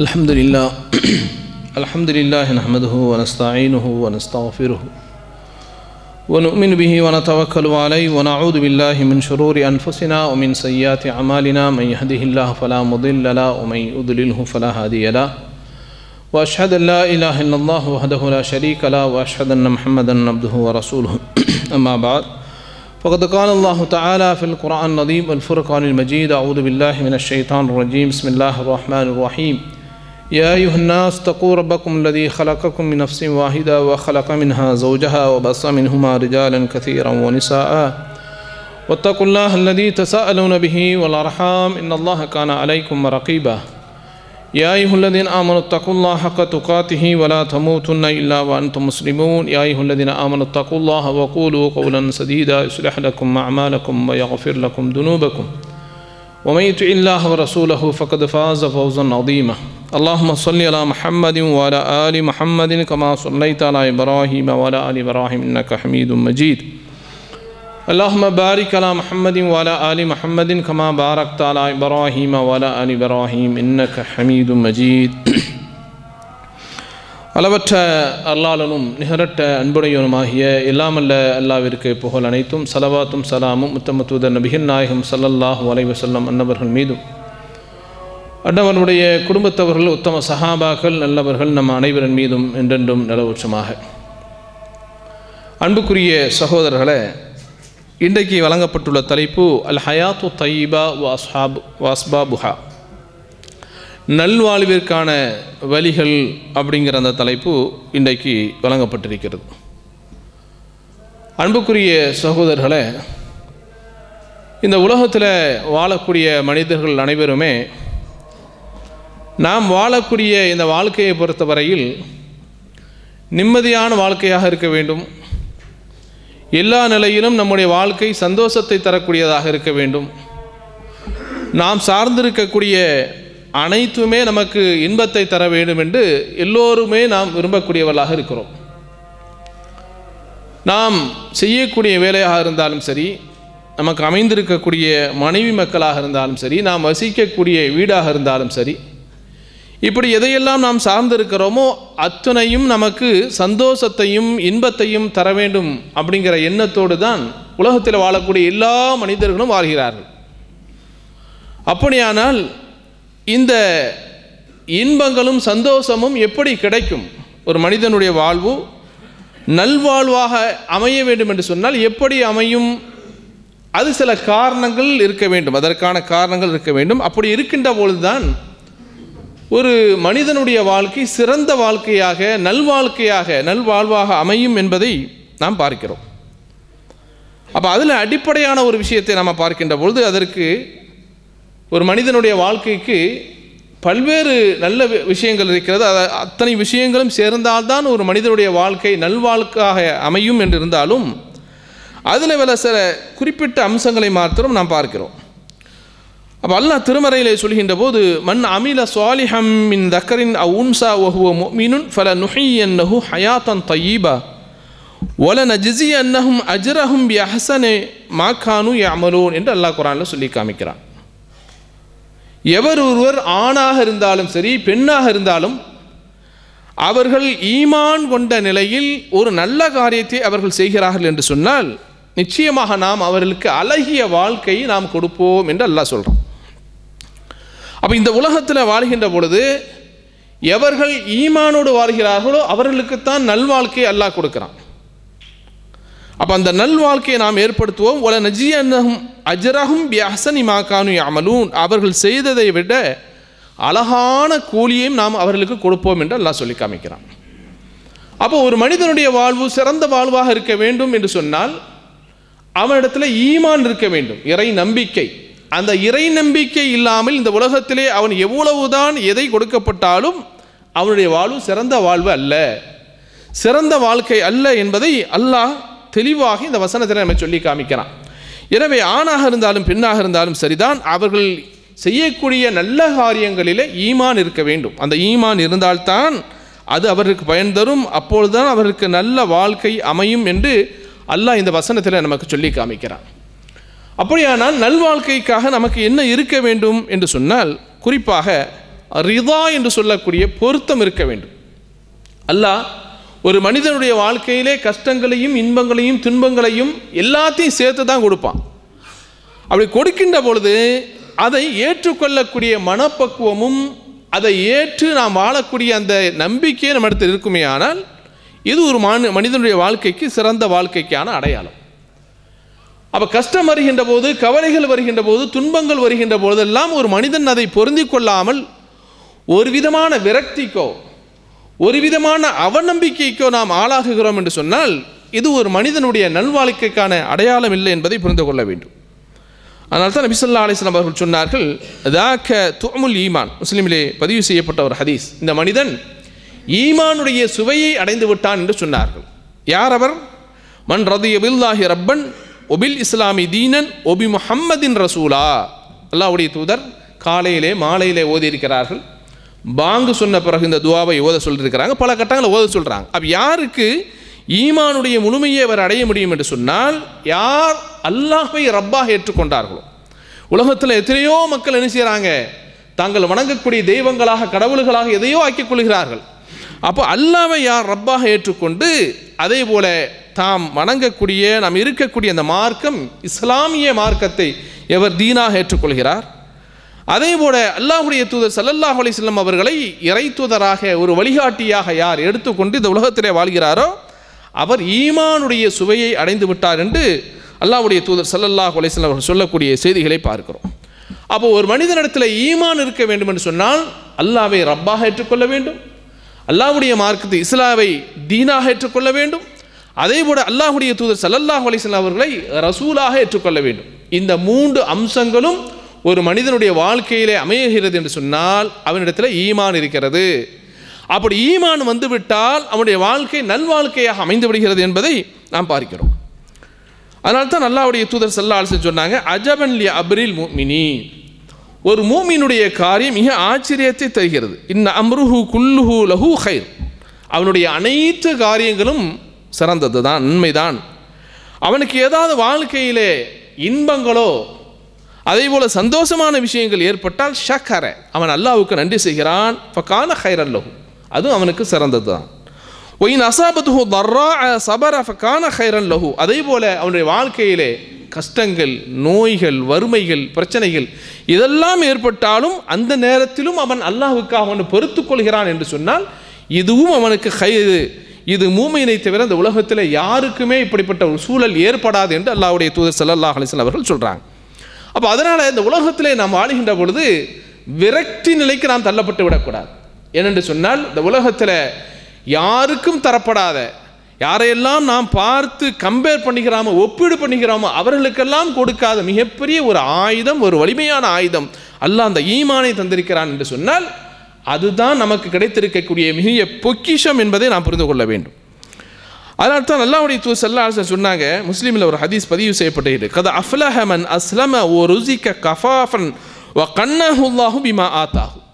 الحمد لله الحمد لله نحمده ونستعينه ونستغفره ونؤمن به ونتوكل عليه ونعوذ بالله من شرور أنفسنا ومن سيئات أعمالنا من يهده الله فلا مضل له ومن يضلله فلا هادي له وأشهد أن لا إله إلا الله وحده لا شريك له وأشهد أن محمدا عبده ورسوله أما بعد فقد قال الله تعالى في القرآن النظيم الفرقان المجيد أعوذ بالله من الشيطان الرجيم بسم الله الرحمن الرحيم يا أيها الناس اتقوا ربكم الذي خلقكم من نفس واحدة وخلق منها زوجها وبص منهما رجالا كثيرا ونساء واتقوا الله الذي تساءلون به والأرحام إن الله كان عليكم رقيبا يا أيها الذين آمنوا اتقوا الله حق تقاته ولا تموتن إلا وأنتم مسلمون يا أيها الذين آمنوا اتقوا الله وقولوا قولا سديدا يصلح لكم أعمالكم ويغفر لكم ذنوبكم ومن يطع الله ورسوله فقد فاز فوزا عظيما اللهم صل على محمد وعلى آل محمد كما صليت على إبراهيم وعلى آل إبراهيم إنك حميد مجيد اللهم بارك على محمد وعلى آل محمد كما باركت على إبراهيم وعلى آل إبراهيم إنك حميد مجيد அளவற்ற அல்லாளனும் நிகரட்ட அன்புடையவனுமாகிய இல்லாமல்ல அல்லாவிற்கு புகழ் அனைத்தும் சலவாத்தும் சலாமும் முத்தமத்துவ நபிகள் நாயகம் சல்லல்லாஹு அலைவசல்லம் அன்னவர்கள் மீதும் அண்ணவனுடைய குடும்பத்தவர்கள் உத்தம சஹாபாக்கள் நல்லவர்கள் நம் அனைவரின் மீதும் என்றென்றும் நிலவுச்சமாக அன்புக்குரிய சகோதரர்களை இன்றைக்கு வழங்கப்பட்டுள்ள தலைப்பு அல் ஹயாத்து தயிபா வாஸ்ஹாப் வாஸ்பா புஹா நல்வாழ்விற்கான வழிகள் அப்படிங்கிற அந்த தலைப்பு இன்றைக்கு வழங்கப்பட்டிருக்கிறது அன்புக்குரிய சகோதரர்களை இந்த உலகத்தில் வாழக்கூடிய மனிதர்கள் அனைவருமே நாம் வாழக்கூடிய இந்த வாழ்க்கையை பொறுத்தவரையில் நிம்மதியான வாழ்க்கையாக இருக்க வேண்டும் எல்லா நிலையிலும் நம்முடைய வாழ்க்கை சந்தோஷத்தை தரக்கூடியதாக இருக்க வேண்டும் நாம் சார்ந்திருக்கக்கூடிய அனைத்துமே நமக்கு இன்பத்தை தர வேண்டும் என்று எல்லோருமே நாம் விரும்பக்கூடியவர்களாக இருக்கிறோம் நாம் செய்யக்கூடிய வேலையாக இருந்தாலும் சரி நமக்கு அமைந்திருக்கக்கூடிய மனைவி மக்களாக இருந்தாலும் சரி நாம் வசிக்கக்கூடிய வீடாக இருந்தாலும் சரி இப்படி எதையெல்லாம் நாம் சார்ந்திருக்கிறோமோ அத்துணையும் நமக்கு சந்தோஷத்தையும் இன்பத்தையும் தர வேண்டும் அப்படிங்கிற எண்ணத்தோடு தான் உலகத்தில் வாழக்கூடிய எல்லா மனிதர்களும் வாழ்கிறார்கள் அப்படியானால் இந்த இன்பங்களும் சந்தோஷமும் எப்படி கிடைக்கும் ஒரு மனிதனுடைய வாழ்வு நல்வாழ்வாக அமைய வேண்டும் என்று சொன்னால் எப்படி அமையும் அது சில காரணங்கள் இருக்க வேண்டும் அதற்கான காரணங்கள் இருக்க வேண்டும் அப்படி இருக்கின்ற பொழுதுதான் ஒரு மனிதனுடைய வாழ்க்கை சிறந்த வாழ்க்கையாக நல்வாழ்க்கையாக நல்வாழ்வாக அமையும் என்பதை நாம் பார்க்கிறோம் அப்போ அதில் அடிப்படையான ஒரு விஷயத்தை நாம் பார்க்கின்ற பொழுது அதற்கு ஒரு மனிதனுடைய வாழ்க்கைக்கு பல்வேறு நல்ல விஷயங்கள் இருக்கிறது அது அத்தனை விஷயங்களும் சேர்ந்தால்தான் ஒரு மனிதனுடைய வாழ்க்கை நல்வாழ்க்காக அமையும் என்றிருந்தாலும் அதில் வில சில குறிப்பிட்ட அம்சங்களை மாத்திரம் நாம் பார்க்கிறோம் அப்போ அல்லாஹ் திருமறையில் சொல்கின்ற போது மண் அமில சுவாலிஹம் மின் தக்கரின் அவுன்சா ஒஹுவ மீனுன் ஃபல நுஹியன்னஹு ஹயாத்தன் தயீபா ஒல நஜிசி அன்னஹும் அஜ்ரஹும் பி அஹசனே மாக்கானு யாமலூன் என்று அல்லாஹ் குரானில் சொல்லி காமிக்கிறான் எவர் ஒருவர் ஆணாக இருந்தாலும் சரி பெண்ணாக இருந்தாலும் அவர்கள் ஈமான் கொண்ட நிலையில் ஒரு நல்ல காரியத்தை அவர்கள் செய்கிறார்கள் என்று சொன்னால் நிச்சயமாக நாம் அவர்களுக்கு அழகிய வாழ்க்கையை நாம் கொடுப்போம் என்று அல்லாஹ் சொல்கிறோம் அப்போ இந்த உலகத்தில் வாழ்கின்ற பொழுது எவர்கள் ஈமானோடு வாழ்கிறார்களோ அவர்களுக்குத்தான் நல்வாழ்க்கையை அல்லாஹ் கொடுக்குறான் அப்போ அந்த நல்வாழ்க்கையை நாம் ஏற்படுத்துவோம் உல நஜியும் அஜரகும் வியாசன் இமாக்கானு அமலூன் அவர்கள் செய்ததை விட அழகான கூலியையும் நாம் அவர்களுக்கு கொடுப்போம் என்று அல்லாஹ் சொல்லி காமிக்கிறான் அப்போ ஒரு மனிதனுடைய வாழ்வு சிறந்த வாழ்வாக இருக்க வேண்டும் என்று சொன்னால் அவனிடத்தில் ஈமான் இருக்க வேண்டும் இறை நம்பிக்கை அந்த இறை நம்பிக்கை இல்லாமல் இந்த உலகத்திலே அவன் எவ்வளவுதான் எதை கொடுக்கப்பட்டாலும் அவனுடைய வாழ்வு சிறந்த வாழ்வு அல்ல சிறந்த வாழ்க்கை அல்ல என்பதை அல்லாஹ் தெளிவாக இந்த வசனத்தில் நம்ம சொல்லி காமிக்கிறான் எனவே ஆணாக இருந்தாலும் பெண்ணாக இருந்தாலும் சரிதான் அவர்கள் செய்யக்கூடிய நல்ல காரியங்களிலே ஈமான் இருக்க வேண்டும் அந்த ஈமான் இருந்தால்தான் அது அவருக்கு பயன் தரும் அப்பொழுதுதான் அவருக்கு நல்ல வாழ்க்கை அமையும் என்று அல்லாஹ் இந்த வசனத்தில் நமக்கு சொல்லி காமிக்கிறான் அப்படியானால் நல்வாழ்க்கைக்காக நமக்கு என்ன இருக்க வேண்டும் என்று சொன்னால் குறிப்பாக ரிதா என்று சொல்லக்கூடிய பொருத்தம் இருக்க வேண்டும் அல்லாஹ் ஒரு மனிதனுடைய வாழ்க்கையிலே கஷ்டங்களையும் இன்பங்களையும் துன்பங்களையும் எல்லாத்தையும் சேர்த்து தான் கொடுப்பான் அப்படி கொடுக்கின்ற பொழுது அதை ஏற்றுக்கொள்ளக்கூடிய மனப்பக்குவமும் அதை ஏற்று நாம் வாழக்கூடிய அந்த நம்பிக்கையை நம்ம இடத்தில் இருக்குமே ஆனால் இது ஒரு மனிதனுடைய வாழ்க்கைக்கு சிறந்த வாழ்க்கைக்கான அடையாளம் அப்போ கஷ்டம் வருகின்ற போது கவலைகள் வருகின்ற போது துன்பங்கள் வருகின்ற போதெல்லாம் ஒரு மனிதன் அதை பொருந்தி கொள்ளாமல் ஒரு விதமான விரக்திக்கோ ஒரு விதமான அவநம்பிக்கைக்கோ நாம் ஆளாகுகிறோம் என்று சொன்னால் இது ஒரு மனிதனுடைய நல்வாழ்க்கைக்கான அடையாளம் இல்லை என்பதை புரிந்து கொள்ள வேண்டும் அதனால் தான் நபிசல்லா அலிஸ்லாம் அவர்கள் சொன்னார்கள் தாக்க துமுல் ஈமான் முஸ்லீமிலே பதிவு செய்யப்பட்ட ஒரு ஹதீஸ் இந்த மனிதன் ஈமானுடைய சுவையை அடைந்து விட்டான் என்று சொன்னார்கள் யார் அவர் மன் ரதிய ரப்பன் ஒபில் இஸ்லாமி தீனன் ஒபி முஹம்மதின் ரசூலா அல்லாவுடைய தூதர் காலையிலே மாலையிலே ஓதியிருக்கிறார்கள் பாங்கு சொன்ன பிறகு இந்த துவாவை ஓத சொல்லியிருக்கிறாங்க பல கட்டங்களில் ஓத சொல்கிறாங்க அப்போ யாருக்கு ஈமானுடைய முழுமையை அவர் அடைய முடியும் என்று சொன்னால் யார் அல்லாஹை ரப்பாக ஏற்றுக்கொண்டார்களோ உலகத்தில் எத்தனையோ மக்கள் என்ன செய்கிறாங்க தாங்கள் வணங்கக்கூடிய தெய்வங்களாக கடவுள்களாக எதையோ ஆக்கிக் கொள்கிறார்கள் அப்போ அல்லாவை யார் ரப்பாக ஏற்றுக்கொண்டு அதே போல தாம் வணங்கக்கூடிய நாம் இருக்கக்கூடிய அந்த மார்க்கம் இஸ்லாமிய மார்க்கத்தை எவர் தீனாக ஏற்றுக்கொள்கிறார் அதே போல அல்லாஹுடைய தூதர் சல்லல்லாஹ் அலிஸ்லம் அவர்களை இறை தூதராக ஒரு வழிகாட்டியாக யார் எடுத்துக்கொண்டு இந்த உலகத்திலே வாழ்கிறாரோ அவர் ஈமானுடைய சுவையை அடைந்து விட்டார் என்று அல்லாஹுடைய தூதர் சல்லல்லாஹ் அலிஸ்லம் அவர்கள் சொல்லக்கூடிய செய்திகளை பார்க்கிறோம் அப்போ ஒரு மனிதனிடத்தில் ஈமான் இருக்க வேண்டும் என்று சொன்னால் அல்லாவை ரப்பாக ஏற்றுக்கொள்ள வேண்டும் அல்லாஹுடைய மார்க்கத்தை இஸ்லாவை தீனாக ஏற்றுக்கொள்ள வேண்டும் அதே போல அல்லாஹுடைய தூதர் சல்லல்லாஹ் அலிஸ்லாம் அவர்களை ரசூலாக ஏற்றுக்கொள்ள வேண்டும் இந்த மூன்று அம்சங்களும் ஒரு மனிதனுடைய வாழ்க்கையிலே அமைகிறது என்று சொன்னால் அவனிடத்தில் ஈமான் இருக்கிறது அப்படி ஈமான் வந்துவிட்டால் அவனுடைய வாழ்க்கை நல்வாழ்க்கையாக அமைந்து விடுகிறது என்பதை நாம் பார்க்கிறோம் அதனால்தான் தான் தூதர் செல்ல ஆலோசனை சொன்னாங்க அஜபன்லி அப்ரில் மினி ஒரு மூமியினுடைய காரியம் மிக ஆச்சரியத்தை தருகிறது இன்ன அம்ருஹு குல்லுஹு லஹு ஹைர் அவனுடைய அனைத்து காரியங்களும் சிறந்தது தான் உண்மைதான் அவனுக்கு ஏதாவது வாழ்க்கையிலே இன்பங்களோ அதே போல் சந்தோஷமான விஷயங்கள் ஏற்பட்டால் ஷக்கர அவன் அல்லாவுக்கு நன்றி செய்கிறான் ஃபக்கான அல்லஹு அதுவும் அவனுக்கு சிறந்தது தான் ஒயின் அசாபத்துஹு தர்ரா சபர ஃபக்கான ஹைரன் லஹு அதே போல் அவனுடைய வாழ்க்கையிலே கஷ்டங்கள் நோய்கள் வறுமைகள் பிரச்சனைகள் இதெல்லாம் ஏற்பட்டாலும் அந்த நேரத்திலும் அவன் அல்லாஹுக்காக அவன் பொறுத்து கொள்கிறான் என்று சொன்னால் இதுவும் அவனுக்கு கை இது மூமையினை தவிர அந்த உலகத்தில் யாருக்குமே இப்படிப்பட்ட ஒரு சூழல் ஏற்படாது என்று அல்லாவுடைய தூதர் சல்லாஹ் அலிசன் அவர்கள் சொல்கிறாங்க அப்போ அதனால் இந்த உலகத்திலே நாம் வாழ்கின்ற பொழுது விரக்தி நிலைக்கு நாம் தள்ளப்பட்டு விடக்கூடாது ஏனென்று சொன்னால் இந்த உலகத்தில் யாருக்கும் தரப்படாத யாரையெல்லாம் நாம் பார்த்து கம்பேர் பண்ணிக்கிறாமோ ஒப்பீடு பண்ணிக்கிறாமோ அவர்களுக்கெல்லாம் கொடுக்காத மிகப்பெரிய ஒரு ஆயுதம் ஒரு வலிமையான ஆயுதம் அல்ல அந்த ஈமானை தந்திருக்கிறான் என்று சொன்னால் அதுதான் நமக்கு கிடைத்திருக்கக்கூடிய மிகைய பொக்கிஷம் என்பதை நாம் புரிந்து கொள்ள வேண்டும் அதனால் தான் அல்லாவுடைய தூ சல்லாசன் சொன்னாங்க முஸ்லீமில் ஒரு ஹதீஸ் பதிவு செய்யப்பட்டது கத அஃப்லஹமன் அஸ்லம ஓ ருசிக்க கஃபாஃபன் ஓ கண்ணஹுல்லாஹு பிமா ஆத்தாகும்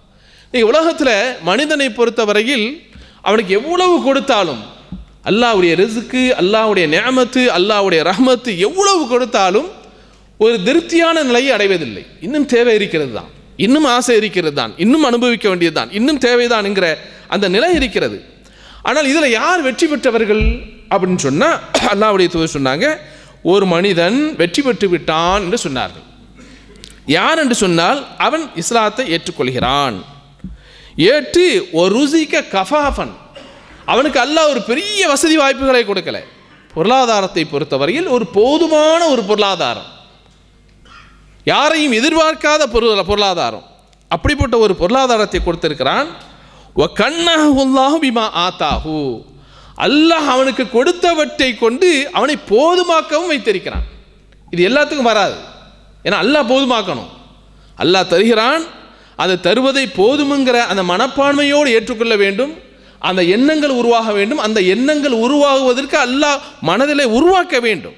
நீங்கள் உலகத்தில் மனிதனை பொறுத்தவரையில் அவனுக்கு எவ்வளவு கொடுத்தாலும் அல்லாவுடைய ரிசுக்கு அல்லாவுடைய நேமத்து அல்லாவுடைய ரஹமத்து எவ்வளவு கொடுத்தாலும் ஒரு திருப்தியான நிலையை அடைவதில்லை இன்னும் தேவை இருக்கிறது தான் இன்னும் ஆசை இருக்கிறது தான் இன்னும் அனுபவிக்க வேண்டியது தான் இன்னும் தேவைதான் என்கிற அந்த நிலை இருக்கிறது ஆனால் இதில் யார் வெற்றி பெற்றவர்கள் அப்படின்னு சொன்னால் அல்லாவுடைய தூதர் சொன்னாங்க ஒரு மனிதன் வெற்றி பெற்று விட்டான் என்று சொன்னார்கள் யார் என்று சொன்னால் அவன் இஸ்லாத்தை ஏற்றுக்கொள்கிறான் ஏற்று ஒரு ருசிக்க கஃபாஃபன் அவனுக்கு அல்லாஹ் ஒரு பெரிய வசதி வாய்ப்புகளை கொடுக்கல பொருளாதாரத்தை பொறுத்தவரையில் ஒரு போதுமான ஒரு பொருளாதாரம் யாரையும் எதிர்பார்க்காத பொருளாதாரம் அப்படிப்பட்ட ஒரு பொருளாதாரத்தை கொடுத்திருக்கிறான் பிமா ஆத்தாஹூ அல்லாஹ் அவனுக்கு கொடுத்தவற்றை கொண்டு அவனை போதுமாக்கவும் வைத்திருக்கிறான் இது எல்லாத்துக்கும் வராது ஏன்னா அல்லாஹ் போதுமாக்கணும் அல்லாஹ் தருகிறான் அதை தருவதை போதுமுங்கிற அந்த மனப்பான்மையோடு ஏற்றுக்கொள்ள வேண்டும் அந்த எண்ணங்கள் உருவாக வேண்டும் அந்த எண்ணங்கள் உருவாகுவதற்கு அல்லாஹ் மனதிலே உருவாக்க வேண்டும்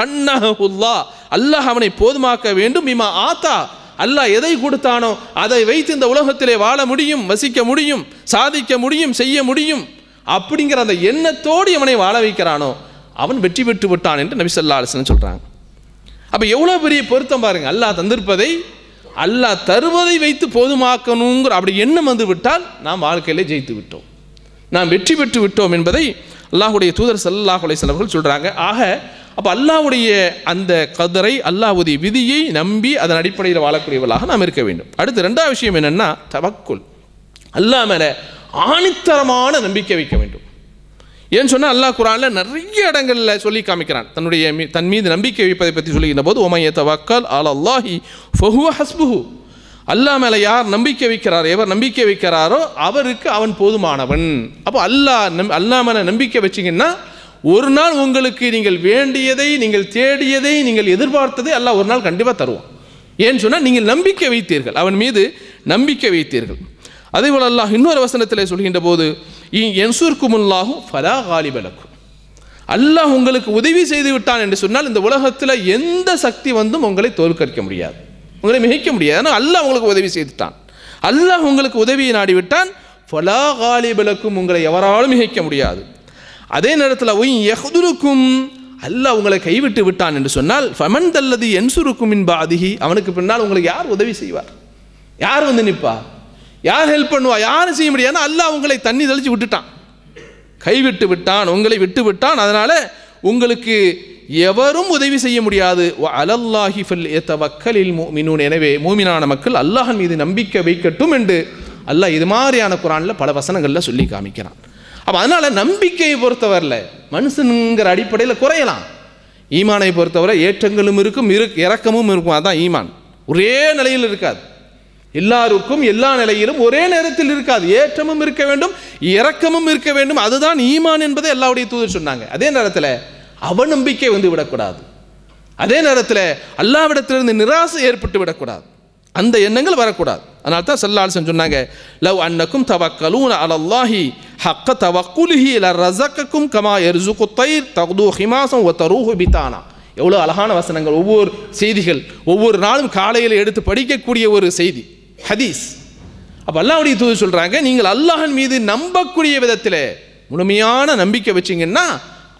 கண்ணஹுல்லா அல்லாஹ் அவனை போதுமாக்க வேண்டும் இமா ஆத்தா அல்லாஹ் எதை கொடுத்தானோ அதை வைத்து இந்த உலகத்திலே வாழ முடியும் வசிக்க முடியும் சாதிக்க முடியும் செய்ய முடியும் அப்படிங்கிற அந்த எண்ணத்தோடு இவனை வாழ வைக்கிறானோ அவன் வெற்றி பெற்று விட்டான் என்று நபிசல்லா அலிசன் சொல்கிறாங்க அப்போ எவ்வளோ பெரிய பொருத்தம் பாருங்கள் அல்லாஹ் தந்திருப்பதை அல்லாஹ் தருவதை வைத்து போதுமாக்கணுங்கிற அப்படி எண்ணம் வந்து விட்டால் நாம் வாழ்க்கையிலே ஜெயித்து விட்டோம் நாம் வெற்றி பெற்று விட்டோம் என்பதை அல்லாஹுடைய தூதர் சல்லாஹ் அலையம் சொல்கிறாங்க ஆக அப்போ அல்லாஹுடைய அந்த கதரை அல்லாஹுடைய விதியை நம்பி அதன் அடிப்படையில் வாழக்கூடியவர்களாக நாம் இருக்க வேண்டும் அடுத்து ரெண்டாவது விஷயம் என்னென்னா தவக்குள் அல்லா மேலே ஆணித்தரமான நம்பிக்கை வைக்க வேண்டும் ஏன்னு சொன்னால் அல்லாஹ் குரானில் நிறைய இடங்களில் சொல்லி காமிக்கிறான் தன்னுடைய தன் மீது நம்பிக்கை வைப்பதை பற்றி சொல்லுகின்ற போது ஒமைய தவாக்கால் ஆல் அல்லாஹி ஃபஹுவ ஹஸ்புஹு அல்லாஹ் மேலே யார் நம்பிக்கை வைக்கிறார் எவர் நம்பிக்கை வைக்கிறாரோ அவருக்கு அவன் போதுமானவன் அப்போ அல்லாஹ் நம் அல்லா மேலே நம்பிக்கை வச்சிங்கன்னா ஒரு நாள் உங்களுக்கு நீங்கள் வேண்டியதை நீங்கள் தேடியதை நீங்கள் எதிர்பார்த்ததை அல்லாஹ் ஒரு நாள் கண்டிப்பாக தருவோம் ஏன்னு சொன்னால் நீங்கள் நம்பிக்கை வைத்தீர்கள் அவன் மீது நம்பிக்கை வைத்தீர்கள் அதே போல் அல்லாஹ் இன்னொரு வசனத்தில் சொல்கின்ற போது முன்லாகும் ஃபலா காலிபலக்கும் அல்லாஹ் உங்களுக்கு உதவி செய்து விட்டான் என்று சொன்னால் இந்த உலகத்தில் எந்த சக்தி வந்தும் உங்களை தோற்கடிக்க முடியாது உங்களை மிகைக்க முடியாது ஆனால் அல்லாஹ் உங்களுக்கு உதவி செய்துட்டான் அல்லாஹ் உங்களுக்கு உதவியை நாடிவிட்டான் ஃபலா காலிபலுக்கும் உங்களை எவராலும் மிகைக்க முடியாது அதே நேரத்தில் ஒய் எஹ்துருக்கும் அல்லாஹ் உங்களை கைவிட்டு விட்டான் என்று சொன்னால் ஃபமன் தல்லது என்சுருக்கும் இன்ப அதிகி அவனுக்கு பின்னால் உங்களுக்கு யார் உதவி செய்வார் யார் வந்து நிற்பா யார் ஹெல்ப் பண்ணுவா யாரும் செய்ய முடியாது அல்லாஹ் உங்களை தண்ணி தெளித்து விட்டுட்டான் கைவிட்டு விட்டான் உங்களை விட்டு விட்டான் அதனால் உங்களுக்கு எவரும் உதவி செய்ய முடியாது அலல்லாஹி ஃபல் ஏத்தவக்கலில் மினூன் எனவே மூமினான மக்கள் அல்லாஹன் மீது நம்பிக்கை வைக்கட்டும் என்று அல்லாஹ் இது மாதிரியான குரானில் பல வசனங்களில் சொல்லி காமிக்கிறான் அப்போ அதனால் நம்பிக்கையை பொறுத்தவரில் மனுஷனுங்கிற அடிப்படையில் குறையலாம் ஈமானை பொறுத்தவரை ஏற்றங்களும் இருக்கும் இரு இறக்கமும் இருக்கும் அதான் ஈமான் ஒரே நிலையில் இருக்காது எல்லாருக்கும் எல்லா நிலையிலும் ஒரே நேரத்தில் இருக்காது ஏற்றமும் இருக்க வேண்டும் இறக்கமும் இருக்க வேண்டும் அதுதான் ஈமான் என்பதை எல்லாருடைய தூதர் சொன்னாங்க அதே நேரத்தில் அவநம்பிக்கை வந்து விடக்கூடாது அதே நேரத்தில் அல்லாவிடத்திலிருந்து நிராசை ஏற்பட்டு விடக்கூடாது அந்த எண்ணங்கள் வரக்கூடாது அதனால தான் செல்லால் சொன்னாங்க லவ் அன்னக்கும் தவக்கலூன் அலல்லாஹி ஹக்க தவக்குலுஹி ல ரசக்கக்கும் கமா எர்சுக்கு தயிர் தகுது ஹிமாசம் ஒ தரூஹு பித்தானா எவ்வளோ அழகான வசனங்கள் ஒவ்வொரு செய்திகள் ஒவ்வொரு நாளும் காலையில் எடுத்து படிக்கக்கூடிய ஒரு செய்தி ஹதீஸ் அப்போ அல்லாவுடைய தூது சொல்கிறாங்க நீங்கள் அல்லாஹன் மீது நம்பக்கூடிய விதத்தில் முழுமையான நம்பிக்கை வச்சிங்கன்னா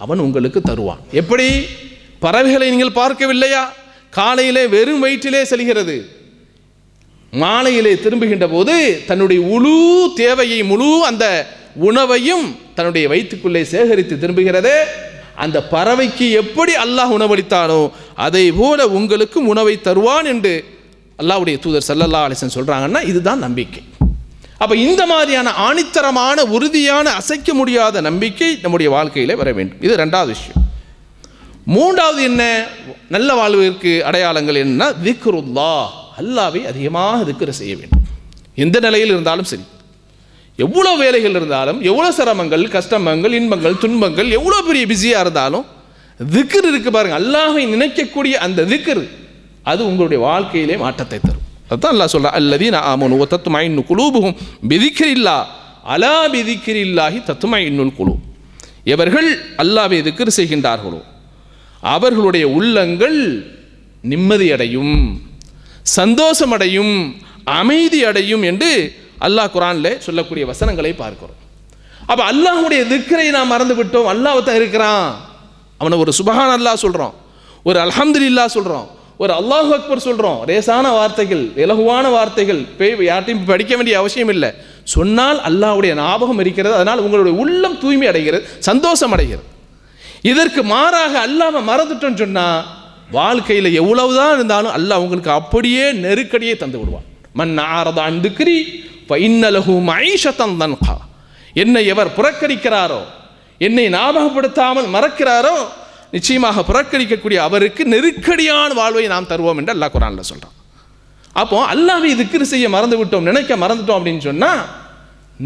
அவன் உங்களுக்கு தருவான் எப்படி பறவைகளை நீங்கள் பார்க்கவில்லையா காலையிலே வெறும் வயிற்றிலே செல்கிறது மாலையிலே திரும்புகின்ற போது தன்னுடைய முழு தேவையை முழு அந்த உணவையும் தன்னுடைய வயிற்றுக்குள்ளே சேகரித்து திரும்புகிறது அந்த பறவைக்கு எப்படி அல்லாஹ் உணவளித்தானோ அதை போல உங்களுக்கும் உணவை தருவான் என்று அல்லாவுடைய தூதர் சல்லல்லா அலிசன் சொல்கிறாங்கன்னா இதுதான் நம்பிக்கை அப்போ இந்த மாதிரியான ஆணித்தரமான உறுதியான அசைக்க முடியாத நம்பிக்கை நம்முடைய வாழ்க்கையில் வர வேண்டும் இது ரெண்டாவது விஷயம் மூன்றாவது என்ன நல்ல வாழ்விற்கு அடையாளங்கள் என்னன்னா திக்ருல்லா அல்லாவை அதிகமாக திக்கிற செய்ய வேண்டும் எந்த நிலையில் இருந்தாலும் சரி எவ்வளோ வேலைகள் இருந்தாலும் எவ்வளோ சிரமங்கள் கஷ்டமங்கள் இன்பங்கள் துன்பங்கள் எவ்வளோ பெரிய பிஸியாக இருந்தாலும் திக்கர் இருக்கு பாருங்கள் அல்லாஹை நினைக்கக்கூடிய அந்த திக்கர் அது உங்களுடைய வாழ்க்கையிலே மாற்றத்தை தரும் அதுதான் அல்லா அல்லதி நான் ஆமோனு ஓ தத்துமா இன்னும் குழுபுகும் பிதிக்கிறில்லா அலா பிதிக்கிறில்லாஹி தத்துமா இன்னும் குழு எவர்கள் அல்லாவை திக்கர் செய்கின்றார்களோ அவர்களுடைய உள்ளங்கள் நிம்மதியடையும் சந்தோஷமடையும் அமைதி அடையும் என்று அல்லாஹ் குரானில் சொல்லக்கூடிய வசனங்களை பார்க்கிறோம் அப்போ அல்லாஹுடைய திக்கரை நாம் மறந்து விட்டோம் அல்லாவை தான் இருக்கிறான் அவனை ஒரு சுபஹான் அல்லா சொல்கிறோம் ஒரு இல்லா சொல்கிறோம் ஒரு அல்லாஹ் அக்பர் சொல்கிறோம் ரேசான வார்த்தைகள் இலகுவான வார்த்தைகள் பே யார்ட்டையும் படிக்க வேண்டிய அவசியம் இல்லை சொன்னால் அல்லாஹுடைய ஞாபகம் இருக்கிறது அதனால் உங்களுடைய உள்ளம் தூய்மை அடைகிறது சந்தோஷம் அடைகிறது இதற்கு மாறாக அல்லாமல் மறந்துட்டோம் சொன்னால் வாழ்க்கையில் எவ்வளவுதான் இருந்தாலும் அல்லாஹ் உங்களுக்கு அப்படியே நெருக்கடியே தந்து விடுவான் மண் ஆரதான் திக்ரி இன்னலகு மைஷத்தன் தன்கா என்னை எவர் புறக்கணிக்கிறாரோ என்னை ஞாபகப்படுத்தாமல் மறக்கிறாரோ நிச்சயமாக புறக்கணிக்கக்கூடிய அவருக்கு நெருக்கடியான வாழ்வை நாம் தருவோம் என்று அல்லா குரானில் சொல்கிறான் அப்போது அல்லாவை இதுக்குன்னு செய்ய மறந்து விட்டோம் நினைக்க மறந்துட்டோம் அப்படின்னு சொன்னால்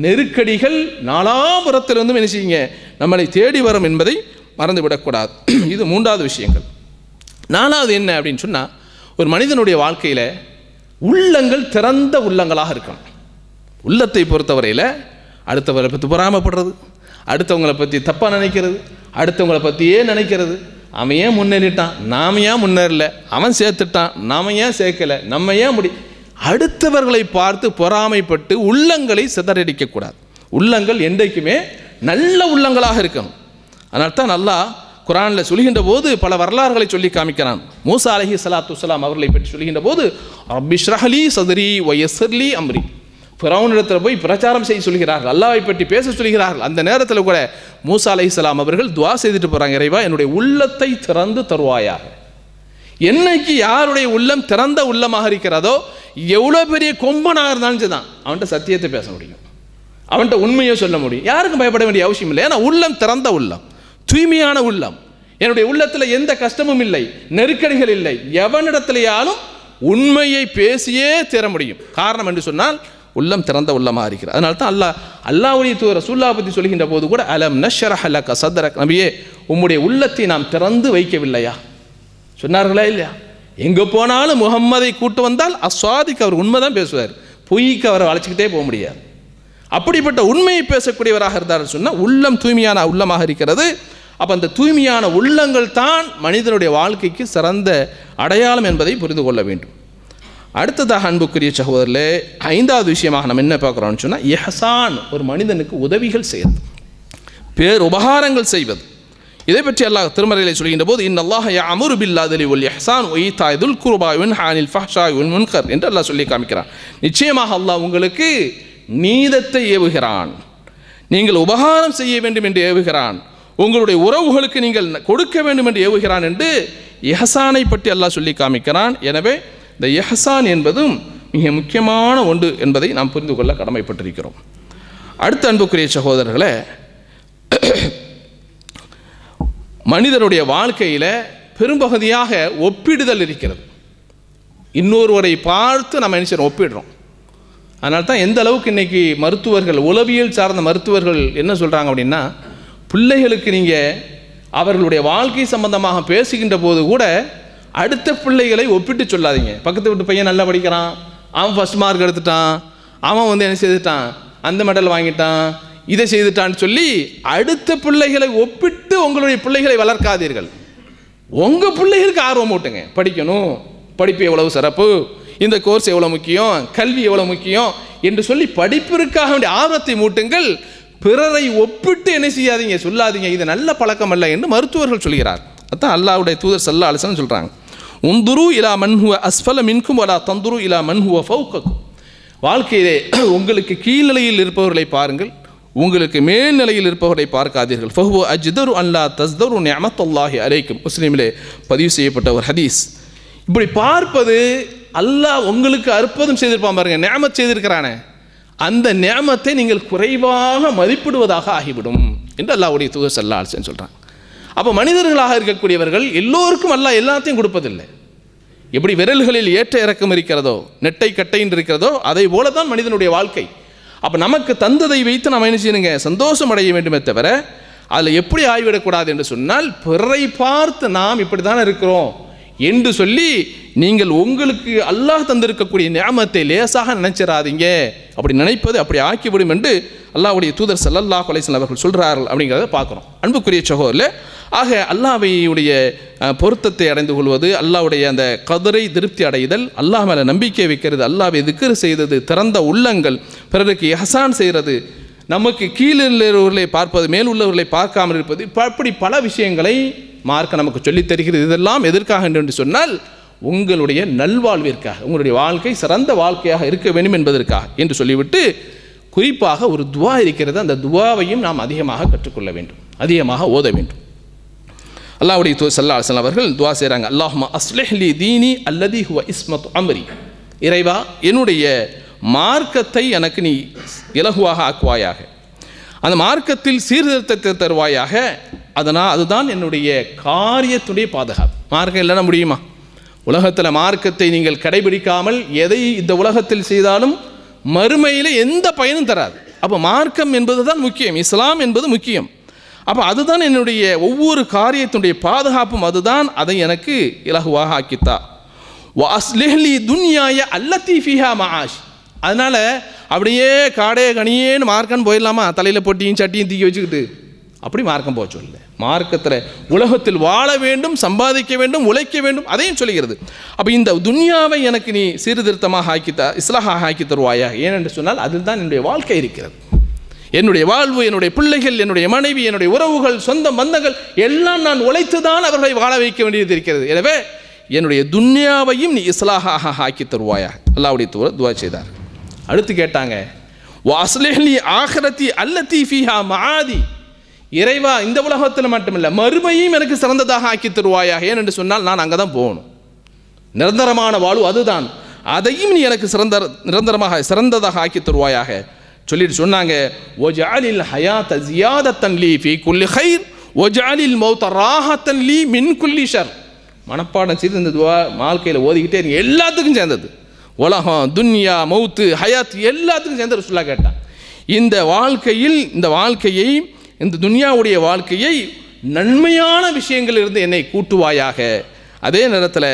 நெருக்கடிகள் நாலாபுரத்திலிருந்தும் என்ன செய்யுங்க நம்மளை தேடி வரும் என்பதை மறந்துவிடக்கூடாது இது மூன்றாவது விஷயங்கள் நாலாவது என்ன அப்படின்னு சொன்னால் ஒரு மனிதனுடைய வாழ்க்கையில் உள்ளங்கள் திறந்த உள்ளங்களாக இருக்கணும் உள்ளத்தை பொறுத்தவரையில் அடுத்தவரை பற்றி பொறாமப்படுறது அடுத்தவங்களை பற்றி தப்பாக நினைக்கிறது அடுத்தவங்களை பற்றியே நினைக்கிறது அவன் ஏன் முன்னேறிட்டான் நாம ஏன் முன்னேறல அவன் சேர்த்துட்டான் நாம ஏன் சேர்க்கலை நம்ம ஏன் முடி அடுத்தவர்களை பார்த்து பொறாமைப்பட்டு உள்ளங்களை சிதறடிக்கக்கூடாது உள்ளங்கள் என்றைக்குமே நல்ல உள்ளங்களாக இருக்கணும் அதனால் தான் நல்லா குரானில் சொல்கின்ற போது பல வரலாறுகளை சொல்லி காமிக்கிறான் மூசா அலஹி சலாத்து சலாம் அவர்களை பற்றி சொல்கின்ற போது அபிஷ்ரஹலி சதுரி ஒயசர்லி அம்ரி பிறவனிடத்தில் போய் பிரச்சாரம் செய்ய சொல்கிறார்கள் அல்லாவை பற்றி பேச சொல்கிறார்கள் அந்த நேரத்தில் கூட மூசா அலை இஸ்லாம் அவர்கள் துவா செய்துட்டு போகிறாங்க இறைவா என்னுடைய உள்ளத்தை திறந்து தருவாயாக என்னைக்கு யாருடைய உள்ளம் திறந்த உள்ளமாக இருக்கிறதோ எவ்வளோ பெரிய கொம்பனாக இருந்தாலும் சரி தான் அவன்கிட்ட சத்தியத்தை பேச முடியும் அவன்கிட்ட உண்மையை சொல்ல முடியும் யாருக்கும் பயப்பட வேண்டிய அவசியம் இல்லை ஏன்னா உள்ளம் திறந்த உள்ளம் தூய்மையான உள்ளம் என்னுடைய உள்ளத்தில் எந்த கஷ்டமும் இல்லை நெருக்கடிகள் இல்லை எவனிடத்துலையாலும் உண்மையை பேசியே தர முடியும் காரணம் என்று சொன்னால் உள்ளம் திறந்த உள்ளமாக இருக்கிறது அதனால தான் அல்லாஹ் அல்லாவுடைய தூர சுல்லா பற்றி சொல்கின்ற போது கூட அலம் நஷரஹ் அலக சதர நபியே உம்முடைய உள்ளத்தை நாம் திறந்து வைக்கவில்லையா சொன்னார்களா இல்லையா எங்கே போனாலும் முகம்மதை கூட்டு வந்தால் அஸ்வாதிக்கு அவர் உண்மை தான் பேசுவார் பொய்க்கு அவரை அழைச்சிக்கிட்டே போக முடியாது அப்படிப்பட்ட உண்மையை பேசக்கூடியவராக இருந்தார் சொன்னால் உள்ளம் தூய்மையான உள்ளமாக இருக்கிறது அப்போ அந்த தூய்மையான உள்ளங்கள் தான் மனிதனுடைய வாழ்க்கைக்கு சிறந்த அடையாளம் என்பதை புரிந்து கொள்ள வேண்டும் அடுத்ததாக அன்புக்குரிய சகோதரில் ஐந்தாவது விஷயமாக நம்ம என்ன பார்க்குறோம்னு சொன்னால் எஹசான் ஒரு மனிதனுக்கு உதவிகள் செய்வது பேர் உபகாரங்கள் செய்வது இதை பற்றி அல்லாஹ் திருமறையில் சொல்கின்ற போது இன் அல்லாஹ் அமுரு பில்லாதலி உல் எஹசான் ஒய் தாயுல் குருபாயுன் ஹானில் ஃபஹ்ஷாயுன் முன்கர் என்று அல்லாஹ் சொல்லி காமிக்கிறான் நிச்சயமாக அல்லாஹ் உங்களுக்கு நீதத்தை ஏவுகிறான் நீங்கள் உபகாரம் செய்ய வேண்டும் என்று ஏவுகிறான் உங்களுடைய உறவுகளுக்கு நீங்கள் கொடுக்க வேண்டும் என்று ஏவுகிறான் என்று எஹசானை பற்றி அல்லாஹ் சொல்லி காமிக்கிறான் எனவே இந்த எஹசான் என்பதும் மிக முக்கியமான ஒன்று என்பதை நாம் புரிந்து கொள்ள கடமைப்பட்டிருக்கிறோம் அடுத்த அன்புக்குரிய சகோதரர்களே மனிதருடைய வாழ்க்கையில் பெரும்பகுதியாக ஒப்பிடுதல் இருக்கிறது இன்னொருவரை பார்த்து நம்ம என்ன ஒப்பிடுறோம் அதனால தான் எந்த அளவுக்கு இன்றைக்கி மருத்துவர்கள் உளவியல் சார்ந்த மருத்துவர்கள் என்ன சொல்கிறாங்க அப்படின்னா பிள்ளைகளுக்கு நீங்கள் அவர்களுடைய வாழ்க்கை சம்பந்தமாக பேசுகின்ற போது கூட அடுத்த பிள்ளைகளை ஒப்பிட்டு சொல்லாதீங்க பக்கத்து வீட்டு பையன் நல்லா படிக்கிறான் அவன் ஃபர்ஸ்ட் மார்க் எடுத்துட்டான் அவன் வந்து என்ன செய்துட்டான் அந்த மெடல் வாங்கிட்டான் இதை செய்துட்டான்னு சொல்லி அடுத்த பிள்ளைகளை ஒப்பிட்டு உங்களுடைய பிள்ளைகளை வளர்க்காதீர்கள் உங்கள் பிள்ளைகளுக்கு ஆர்வம் ஊட்டுங்க படிக்கணும் படிப்பு எவ்வளவு சிறப்பு இந்த கோர்ஸ் எவ்வளோ முக்கியம் கல்வி எவ்வளோ முக்கியம் என்று சொல்லி படிப்பிற்காக வேண்டிய ஆர்வத்தை மூட்டுங்கள் பிறரை ஒப்பிட்டு என்ன செய்யாதீங்க சொல்லாதீங்க இது நல்ல பழக்கம் அல்ல என்று மருத்துவர்கள் சொல்கிறார்கள் அதான் அல்லாவுடைய தூதர் சல்லா அலிசன் சொல்கிறாங்க உந்துரு இலா மன்ஹுவ அஸ்ஃபல மின்கும் வலா தந்துரு இலா மன்ஹுவ ஃபவுக்கக்கும் வாழ்க்கையிலே உங்களுக்கு கீழ்நிலையில் இருப்பவர்களை பாருங்கள் உங்களுக்கு மேல்நிலையில் இருப்பவர்களை பார்க்காதீர்கள் ஃபஹுவ அஜிதரு அல்லா தஸ்தரு நியமத்துல்லாஹி அரைக்கும் முஸ்லீமிலே பதிவு செய்யப்பட்ட ஒரு ஹதீஸ் இப்படி பார்ப்பது அல்லாஹ் உங்களுக்கு அற்புதம் செய்திருப்பான் பாருங்க நியமத் செய்திருக்கிறானே அந்த நியமத்தை நீங்கள் குறைவாக மதிப்பிடுவதாக ஆகிவிடும் என்று அல்லாவுடைய தூதர் சல்லா அலிசன் சொல்கிறாங்க அப்போ மனிதர்களாக இருக்கக்கூடியவர்கள் எல்லோருக்கும் அல்ல எல்லாத்தையும் கொடுப்பதில்லை எப்படி விரல்களில் ஏற்ற இறக்கம் இருக்கிறதோ நெட்டை கட்டைன்னு இருக்கிறதோ அதை போல தான் மனிதனுடைய வாழ்க்கை அப்போ நமக்கு தந்ததை வைத்து நம்ம என்ன செய்யணுங்க சந்தோஷம் அடைய வேண்டுமே தவிர அதில் எப்படி ஆய்விடக்கூடாது என்று சொன்னால் பிறரை பார்த்து நாம் இப்படி தானே இருக்கிறோம் என்று சொல்லி நீங்கள் உங்களுக்கு அல்லாஹ் தந்திருக்கக்கூடிய நியமத்தை லேசாக நினைச்சிடாதீங்க அப்படி நினைப்பது அப்படி ஆக்கிவிடும் என்று அல்லாவுடைய தூதர் சல்லல்லா கொலைசல் அவர்கள் சொல்கிறார்கள் அப்படிங்கிறத பார்க்குறோம் அன்புக்குரிய சகோரில் ஆக அல்லாவையுடைய பொருத்தத்தை அடைந்து கொள்வது அல்லாவுடைய அந்த கதரை திருப்தி அடைதல் அல்லாஹ் மேலே நம்பிக்கை வைக்கிறது அல்லாவை திக்கர் செய்தது திறந்த உள்ளங்கள் பிறருக்கு எஹசான் செய்கிறது நமக்கு கீழிருள்ளவர்களை பார்ப்பது மேல் உள்ளவர்களை பார்க்காமல் இருப்பது அப்படி பல விஷயங்களை மார்க்க நமக்கு சொல்லித் தருகிறது இதெல்லாம் எதற்காக என்று சொன்னால் உங்களுடைய நல்வாழ்விற்காக உங்களுடைய வாழ்க்கை சிறந்த வாழ்க்கையாக இருக்க வேண்டும் என்பதற்காக என்று சொல்லிவிட்டு குறிப்பாக ஒரு துவா இருக்கிறது அந்த துவாவையும் நாம் அதிகமாக கற்றுக்கொள்ள வேண்டும் அதிகமாக ஓத வேண்டும் அல்லாவுடைய துவ சல்லா அலுவலம் அவர்கள் துவா செய்கிறாங்க அல்லாஹ்மா அஸ்லஹ்லி தீனி அல்லதி ஹுவ இஸ்மத் அமரி இறைவா என்னுடைய மார்க்கத்தை எனக்கு நீ இலகுவாக ஆக்குவாயாக அந்த மார்க்கத்தில் சீர்திருத்தத்தை தருவாயாக அதனால் அதுதான் என்னுடைய காரியத்துடைய பாதுகாப்பு மார்க்கம் இல்லைனா முடியுமா உலகத்தில் மார்க்கத்தை நீங்கள் கடைபிடிக்காமல் எதை இந்த உலகத்தில் செய்தாலும் மறுமையில் எந்த பயனும் தராது அப்போ மார்க்கம் என்பது தான் முக்கியம் இஸ்லாம் என்பது முக்கியம் அப்போ அதுதான் என்னுடைய ஒவ்வொரு காரியத்தினுடைய பாதுகாப்பும் அதுதான் அதை எனக்கு இலகுவாக ஆக்கித்தா அஸ்லி துன்யாய அல்லத்தி ஃபிஹா மஹாஷ் அதனால் அப்படியே காடே கனியேன்னு மார்க்கன்னு போயிடலாமா தலையில் பொட்டியும் சட்டியும் தீக்கி வச்சுக்கிட்டு அப்படி மார்க்கம் போக சொல்லலை மார்க்கத்தில் உலகத்தில் வாழ வேண்டும் சம்பாதிக்க வேண்டும் உழைக்க வேண்டும் அதையும் சொல்கிறது அப்போ இந்த துன்யாவை எனக்கு நீ சீர்திருத்தமாக ஆக்கி த இஸ்லாக ஆக்கி தருவாயா ஏனென்று சொன்னால் அதில் தான் என்னுடைய வாழ்க்கை இருக்கிறது என்னுடைய வாழ்வு என்னுடைய பிள்ளைகள் என்னுடைய மனைவி என்னுடைய உறவுகள் சொந்த மந்தங்கள் எல்லாம் நான் உழைத்து தான் அவர்களை வாழ வைக்க வேண்டியது இருக்கிறது எனவே என்னுடைய துன்யாவையும் நீ இஸ்லாக ஆக்கி தருவாயா அல்லாவுடைய தூர துவா செய்தார் அடுத்து கேட்டாங்க வாசலேலி ஆஹரத்தி அல்லத்தி ஃபீஹா மாதி இறைவா இந்த உலகத்தில் மட்டுமில்லை மறுமையும் எனக்கு சிறந்ததாக ஆக்கி தருவாயாக ஏன் என்று சொன்னால் நான் அங்கே தான் போகணும் நிரந்தரமான வாழ்வு அதுதான் அதையும் நீ எனக்கு சிறந்த நிரந்தரமாக சிறந்ததாக ஆக்கி தருவாயாக சொல்லிட்டு சொன்னாங்க ஹயாத் ஹைர் மௌத்த லீ மின் மனப்பாடம் செய்து இந்த துவா வாழ்க்கையில் ஓதிக்கிட்டே எல்லாத்துக்கும் சேர்ந்தது உலகம் துன்யா மௌத்து ஹயாத் எல்லாத்துக்கும் சேர்ந்தது ரசுல்லா கேட்டான் இந்த வாழ்க்கையில் இந்த வாழ்க்கையை இந்த துனியாவுடைய வாழ்க்கையை நன்மையான விஷயங்களிலிருந்து என்னை கூட்டுவாயாக அதே நேரத்தில்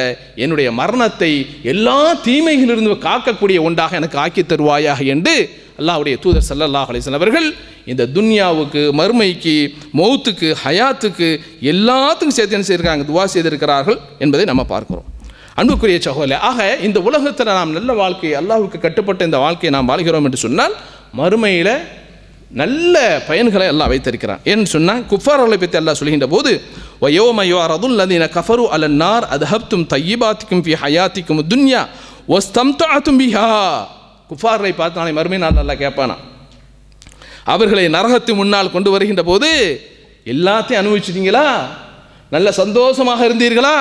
என்னுடைய மரணத்தை எல்லா தீமைகளிலிருந்து காக்கக்கூடிய ஒன்றாக எனக்கு ஆக்கி தருவாயாக என்று அல்லாஹுடைய தூதர் சல்லல்லாஹ் அலிசன் அவர்கள் இந்த துன்யாவுக்கு மறுமைக்கு மௌத்துக்கு ஹயாத்துக்கு எல்லாத்துக்கும் சேர்த்து என்ன செய்திருக்காங்க துவா செய்திருக்கிறார்கள் என்பதை நம்ம பார்க்குறோம் அன்புக்குரிய சகோதரே ஆக இந்த உலகத்தில் நாம் நல்ல வாழ்க்கை அல்லாஹுக்கு கட்டுப்பட்ட இந்த வாழ்க்கையை நாம் வாழ்கிறோம் என்று சொன்னால் மறுமையில் நல்ல பயன்களை எல்லாம் வைத்திருக்கிறான் ஏன்னு சொன்னால் குஃபார்களை பற்றி எல்லாம் சொல்கின்ற போது வயோம யோரதுல் லதீன கஃபரு நார் அதுஹப்தும் தையிபாத்திக்கும் பி ஹயாத்திக்கும் துன்யா ஒஸ்தம்தாத்தும் பிஹா குஃபார்களை பார்த்து நாளை மறுமை நான் நல்லா கேட்பானா அவர்களை நரகத்து முன்னால் கொண்டு வருகின்ற போது எல்லாத்தையும் அனுபவிச்சிட்டீங்களா நல்ல சந்தோஷமாக இருந்தீர்களா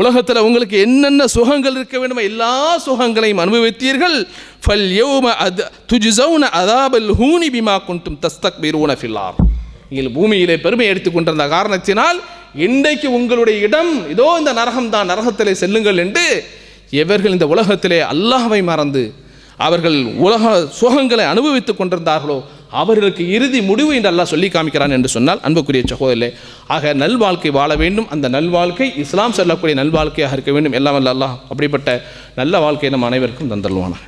உலகத்தில் உங்களுக்கு என்னென்ன சுகங்கள் இருக்க வேண்டுமோ எல்லா சுகங்களையும் அனுபவித்தீர்கள் ஃபல் யோம அது துஜிசௌன அதாபல் ஹூனி பிமா குண்டும் தஸ்தக் பீரூன ஃபில்லார் நீங்கள் பூமியிலே பெருமை எடுத்துக்கொண்டிருந்த காரணத்தினால் இன்றைக்கு உங்களுடைய இடம் இதோ இந்த நரகம் தான் நரகத்திலே செல்லுங்கள் என்று எவர்கள் இந்த உலகத்திலே அல்லாஹவை மறந்து அவர்கள் உலக சுகங்களை அனுபவித்துக் கொண்டிருந்தார்களோ அவர்களுக்கு இறுதி முடிவு என்று அல்லாஹ் சொல்லி காமிக்கிறான் என்று சொன்னால் அன்புக்குரிய சகோதரே ஆக நல்வாழ்க்கை வாழ வேண்டும் அந்த நல்வாழ்க்கை இஸ்லாம் சொல்லக்கூடிய நல்வாழ்க்கையாக இருக்க வேண்டும் எல்லாம் அல்ல அல்லாஹ் அப்படிப்பட்ட நல்ல வாழ்க்கையை நம் அனைவருக்கும் தந்தல்வானாக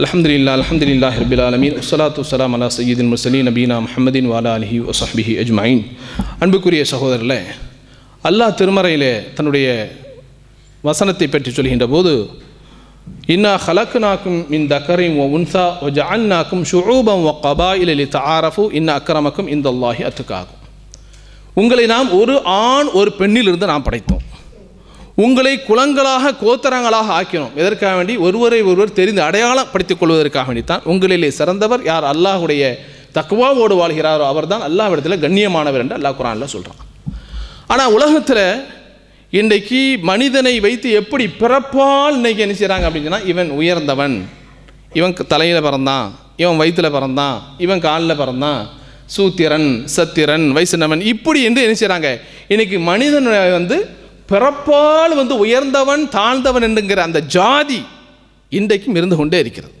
அலமதுல்லா அலமதுல்லா ஹர்பில் ஆலமீன் உசலாத்து வலாம் அலா சையீதின் முசலி நபீனா முஹமதின் வாலா அலஹி ஒசஹபிஹி அஜ்மாயின் அன்புக்குரிய சகோதரில் அல்லாஹ் திருமறையில் தன்னுடைய வசனத்தை பற்றி சொல்கின்ற போது இன்னா நாக்கும் இந்த அக்கரையும் ஓ உன்சா ஓ ஜஅன்னாக்கும் ஷுரூபம் ஓ கபா இலி தாரஃபு இன்ன அக்கரமக்கும் இந்த அல்லாஹி அத்துக்காகும் உங்களை நாம் ஒரு ஆண் ஒரு பெண்ணிலிருந்து நாம் படைத்தோம் உங்களை குலங்களாக கோத்தரங்களாக ஆக்கினோம் எதற்காக வேண்டி ஒருவரை ஒருவர் தெரிந்து அடையாளம் கொள்வதற்காக வேண்டித்தான் உங்களிலே சிறந்தவர் யார் அல்லாஹுடைய தக்குவாவோடு வாழ்கிறாரோ அவர்தான் அல்லாஹ் இடத்துல கண்ணியமானவர் என்று அல்லாஹ் குரானில் சொல்கிறான் ஆனால் உலகத்தில் இன்றைக்கு மனிதனை வைத்து எப்படி பிறப்பால் இன்றைக்கி என்ன செய்கிறாங்க அப்படின்னு சொன்னால் இவன் உயர்ந்தவன் இவன் தலையில் பிறந்தான் இவன் வயிற்றில் பிறந்தான் இவன் காலில் பிறந்தான் சூத்திரன் சத்திரன் வைஷ்ணவன் இப்படி என்று என்ன செய்கிறாங்க இன்றைக்கி மனிதன் வந்து பிறப்பால் வந்து உயர்ந்தவன் தாழ்ந்தவன் என்றுங்கிற அந்த ஜாதி இன்றைக்கும் இருந்து கொண்டே இருக்கிறது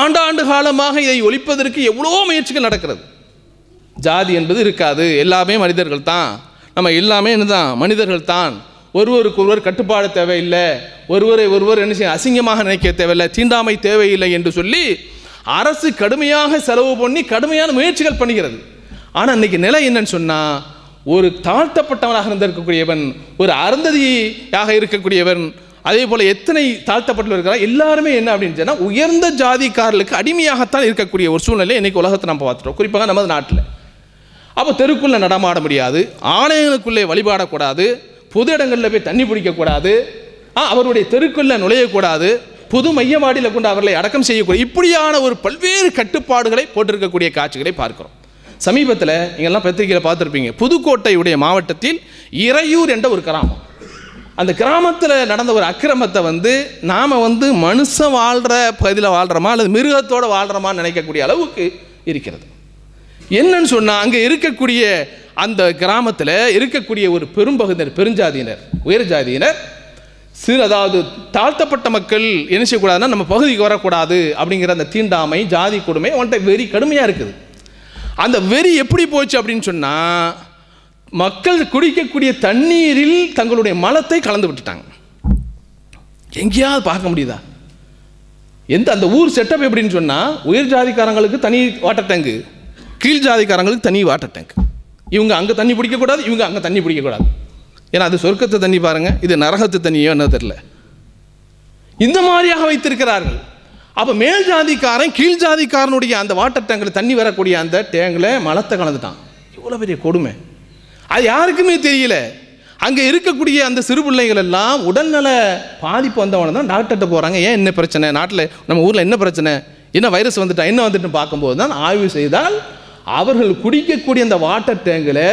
ஆண்டாண்டு காலமாக இதை ஒழிப்பதற்கு எவ்வளோ முயற்சிகள் நடக்கிறது ஜாதி என்பது இருக்காது எல்லாமே மனிதர்கள் தான் நம்ம எல்லாமே என்னதான் மனிதர்கள் தான் ஒருவருக்கு ஒருவர் கட்டுப்பாடு தேவையில்லை ஒருவரை ஒருவர் என்ன செய்ய அசிங்கமாக நினைக்க தேவையில்லை தீண்டாமை தேவையில்லை என்று சொல்லி அரசு கடுமையாக செலவு பண்ணி கடுமையான முயற்சிகள் பண்ணுகிறது ஆனால் இன்னைக்கு நிலை என்னன்னு சொன்னால் ஒரு தாழ்த்தப்பட்டவனாக இருந்திருக்கக்கூடியவன் ஒரு அருந்ததியாக இருக்கக்கூடியவன் அதே போல் எத்தனை தாழ்த்தப்பட்டு இருக்கிறார் எல்லாருமே என்ன அப்படின்னு சொன்னால் உயர்ந்த ஜாதிக்காரர்களுக்கு அடிமையாகத்தான் இருக்கக்கூடிய ஒரு சூழ்நிலை இன்றைக்கி உலகத்தை நம்ம பார்த்துட்டோம் குறிப்பாக நமது நாட்டில் அப்போ தெருக்குள்ளே நடமாட முடியாது ஆலயங்களுக்குள்ளே வழிபாடக்கூடாது பொது இடங்களில் போய் தண்ணி பிடிக்கக்கூடாது அவருடைய தெருக்குள்ளே நுழையக்கூடாது பொது மையவாடியில் கொண்டு அவர்களை அடக்கம் செய்யக்கூடிய இப்படியான ஒரு பல்வேறு கட்டுப்பாடுகளை போட்டிருக்கக்கூடிய காட்சிகளை பார்க்கிறோம் சமீபத்தில் இங்கெல்லாம் பத்திரிகையில் பார்த்துருப்பீங்க புதுக்கோட்டையுடைய மாவட்டத்தில் இறையூர் என்ற ஒரு கிராமம் அந்த கிராமத்தில் நடந்த ஒரு அக்கிரமத்தை வந்து நாம் வந்து மனுஷன் வாழ்கிற பகுதியில் வாழ்கிறோமா அல்லது மிருகத்தோடு வாழ்கிறோமான்னு நினைக்கக்கூடிய அளவுக்கு இருக்கிறது என்னன்னு சொன்னால் அங்கே இருக்கக்கூடிய அந்த கிராமத்தில் இருக்கக்கூடிய ஒரு பெரும்பகுதியினர் பெருஞ்சாதியினர் உயர் ஜாதியினர் சிறு அதாவது தாழ்த்தப்பட்ட மக்கள் என்ன செய்யக்கூடாதுன்னா நம்ம பகுதிக்கு வரக்கூடாது அப்படிங்கிற அந்த தீண்டாமை ஜாதி கொடுமை அவன்கிட்ட வெறி கடுமையாக இருக்குது அந்த வெறி எப்படி போச்சு அப்படின்னு சொன்னால் மக்கள் குடிக்கக்கூடிய தண்ணீரில் தங்களுடைய மலத்தை கலந்து விட்டுட்டாங்க எங்கேயாவது பார்க்க முடியுதா எந்த அந்த ஊர் செட்டப் எப்படின்னு சொன்னால் உயர் ஜாதிக்காரங்களுக்கு தனி வாட்டர் டேங்கு கீழ் ஜாதிக்காரங்களுக்கு தனி வாட்டர் டேங்க் இவங்க அங்கே தண்ணி பிடிக்கக்கூடாது இவங்க அங்கே தண்ணி பிடிக்கக்கூடாது ஏன்னா அது சொர்க்கத்தை தண்ணி பாருங்கள் இது நரகத்து தண்ணியோ என்ன தெரில இந்த மாதிரியாக வைத்திருக்கிறார்கள் அப்போ மேல் ஜாதிக்காரன் கீழ் ஜாதிக்காரனுடைய அந்த வாட்டர் டேங்கில் தண்ணி வரக்கூடிய அந்த டேங்கில் மலத்தை கலந்துட்டான் இவ்வளோ பெரிய கொடுமை அது யாருக்குமே தெரியல அங்கே இருக்கக்கூடிய அந்த சிறு பிள்ளைகள் எல்லாம் உடல்நல பாதிப்பு வந்தவங்க தான் டாக்டர்கிட்ட போகிறாங்க ஏன் என்ன பிரச்சனை நாட்டில் நம்ம ஊரில் என்ன பிரச்சனை என்ன வைரஸ் வந்துட்டா என்ன வந்துட்டுன்னு பார்க்கும்போது தான் ஆய்வு செய்தால் அவர்கள் குடிக்கக்கூடிய அந்த வாட்டர் டேங்கில்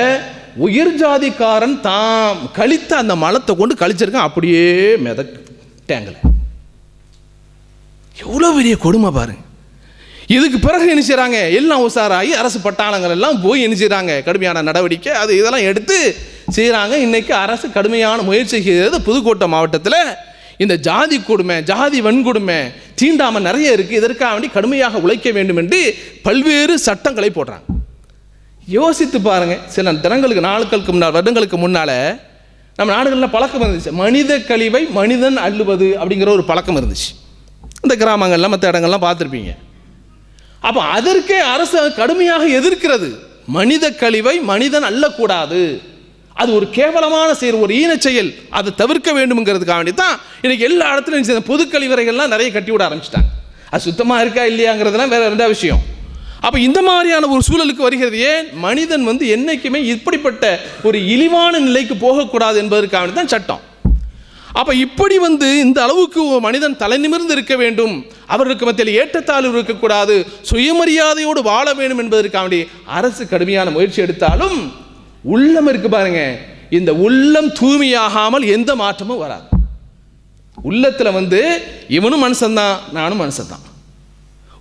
உயிர் ஜாதிக்காரன் தாம் கழித்த அந்த மலத்தை கொண்டு கழிச்சிருக்கான் அப்படியே மெத டேங்கில் எவ்வளோ பெரிய கொடுமை பாருங்க இதுக்கு பிறகு என்ன செய்கிறாங்க எல்லாம் உஷாராகி அரசு பட்டாளங்கள் எல்லாம் போய் என்ன செய்கிறாங்க கடுமையான நடவடிக்கை அது இதெல்லாம் எடுத்து செய்கிறாங்க இன்றைக்கி அரசு கடுமையான முயற்சி செய்கிறது புதுக்கோட்டை மாவட்டத்தில் இந்த ஜாதி கொடுமை ஜாதி வன்கொடுமை தீண்டாமை நிறைய இருக்குது இதற்காக வேண்டி கடுமையாக உழைக்க வேண்டும் என்று பல்வேறு சட்டங்களை போடுறாங்க யோசித்து பாருங்கள் சில தினங்களுக்கு நாட்களுக்கு முன்னால் வருடங்களுக்கு முன்னால் நம்ம நாடுகளில் பழக்கம் இருந்துச்சு மனித கழிவை மனிதன் அள்ளுவது அப்படிங்கிற ஒரு பழக்கம் இருந்துச்சு இந்த கிராமங்கள்லாம் மற்ற இடங்கள்லாம் பார்த்துருப்பீங்க அப்போ அதற்கே அரசு கடுமையாக எதிர்க்கிறது மனித கழிவை மனிதன் அள்ளக்கூடாது அது ஒரு கேவலமான செயல் ஒரு ஈன செயல் அதை தவிர்க்க வேண்டும்ங்கிறதுக்காக வேண்டி தான் இன்றைக்கி எல்லா இடத்துலையும் சேர்ந்த பொது கழிவறைகள்லாம் நிறைய கட்டி விட ஆரம்பிச்சிட்டாங்க அது சுத்தமாக இருக்கா இல்லையாங்கிறதுலாம் வேற ரெண்டாவது விஷயம் அப்போ இந்த மாதிரியான ஒரு சூழலுக்கு வருகிறது ஏன் மனிதன் வந்து என்றைக்குமே இப்படிப்பட்ட ஒரு இழிவான நிலைக்கு போகக்கூடாது என்பதற்காக தான் சட்டம் அப்போ இப்படி வந்து இந்த அளவுக்கு மனிதன் தலை நிமிர்ந்து இருக்க வேண்டும் அவர்களுக்கு மத்தியில் ஏற்றத்தாழ்வு இருக்கக்கூடாது சுயமரியாதையோடு வாழ வேண்டும் என்பதற்காக வேண்டி அரசு கடுமையான முயற்சி எடுத்தாலும் உள்ளம் இருக்கு பாருங்க இந்த உள்ளம் தூய்மையாகாமல் எந்த மாற்றமும் வராது உள்ளத்தில் வந்து இவனும் மனுஷன் தான் நானும் மனுஷன் தான்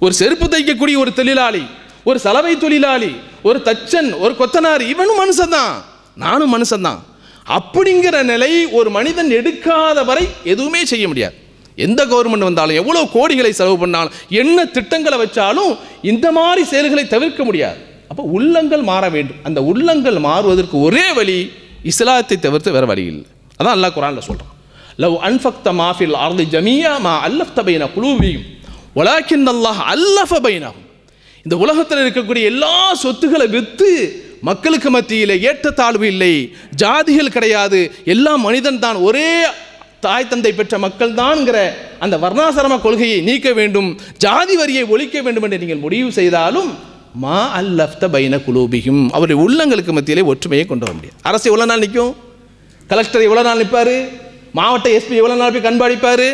ஒரு செருப்பு தைக்கக்கூடிய ஒரு தொழிலாளி ஒரு சலவை தொழிலாளி ஒரு தச்சன் ஒரு கொத்தனார் இவனும் மனுஷன் தான் நானும் மனுஷன் தான் அப்படிங்கிற நிலை ஒரு மனிதன் எடுக்காத வரை எதுவுமே செய்ய முடியாது எந்த கவர்மெண்ட் வந்தாலும் எவ்வளோ கோடிகளை செலவு பண்ணாலும் என்ன திட்டங்களை வச்சாலும் இந்த மாதிரி செயல்களை தவிர்க்க முடியாது அப்போ உள்ளங்கள் மாற வேண்டும் அந்த உள்ளங்கள் மாறுவதற்கு ஒரே வழி இஸ்லாத்தை தவிர்த்து வேறு வழி இல்லை அதான் அல்லாஹ் குரானில் சொல்கிறான் லவ் அன்ஃபக்த மாஃபில் அர்தி ஜமியா மா அல்லஃப்த பைனா குழுவியும் ஒலாக்கின் அல்லாஹ் அல்லஃப பைனாகும் இந்த உலகத்தில் இருக்கக்கூடிய எல்லா சொத்துக்களை விற்று மக்களுக்கு மத்தியில் ஏற்றத்தாழ்வு இல்லை ஜாதிகள் கிடையாது எல்லா மனிதன் தான் ஒரே தாய் தந்தை பெற்ற மக்கள் தான்ங்கிற அந்த வர்ணாசிரம கொள்கையை நீக்க வேண்டும் ஜாதி வரியை ஒழிக்க வேண்டும் என்று நீங்கள் முடிவு செய்தாலும் மா அல்லஃப்த பைன குலூபிகும் அவருடைய உள்ளங்களுக்கு மத்தியிலே ஒற்றுமையை கொண்டு வர முடியாது அரசு எவ்வளோ நாள் நிற்கும் கலெக்டர் எவ்வளோ நாள் நிற்பார் மாவட்ட எஸ்பி எவ்வளோ நாள் போய் கண்பாடிப்பார்